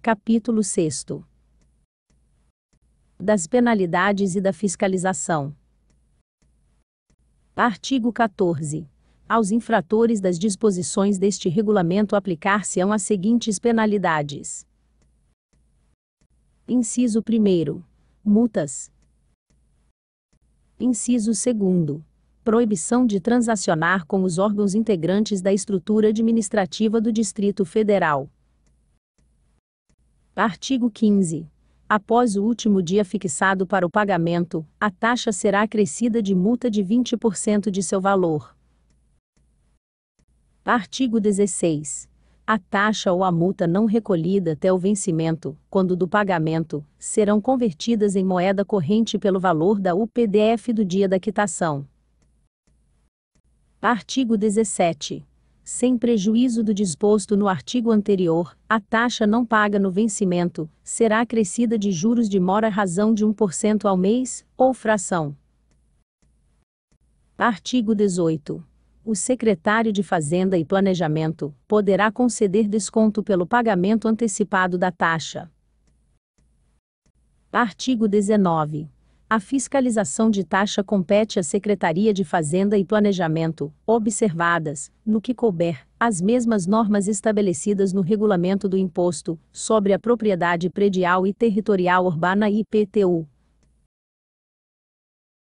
Capítulo 6 Das penalidades e da fiscalização. Artigo 14. Aos infratores das disposições deste regulamento aplicar-se-ão as seguintes penalidades: Inciso 1. Multas. Inciso 2. Proibição de transacionar com os órgãos integrantes da estrutura administrativa do Distrito Federal. Artigo 15. Após o último dia fixado para o pagamento, a taxa será acrescida de multa de 20% de seu valor. Artigo 16. A taxa ou a multa não recolhida até o vencimento, quando do pagamento, serão convertidas em moeda corrente pelo valor da UPDF do dia da quitação. Artigo 17 sem prejuízo do disposto no artigo anterior, a taxa não paga no vencimento será acrescida de juros de mora razão de 1% ao mês, ou fração. Artigo 18. O secretário de Fazenda e Planejamento poderá conceder desconto pelo pagamento antecipado da taxa. Artigo 19. A fiscalização de taxa compete à Secretaria de Fazenda e Planejamento, observadas, no que couber, as mesmas normas estabelecidas no Regulamento do Imposto sobre a Propriedade Predial e Territorial Urbana IPTU,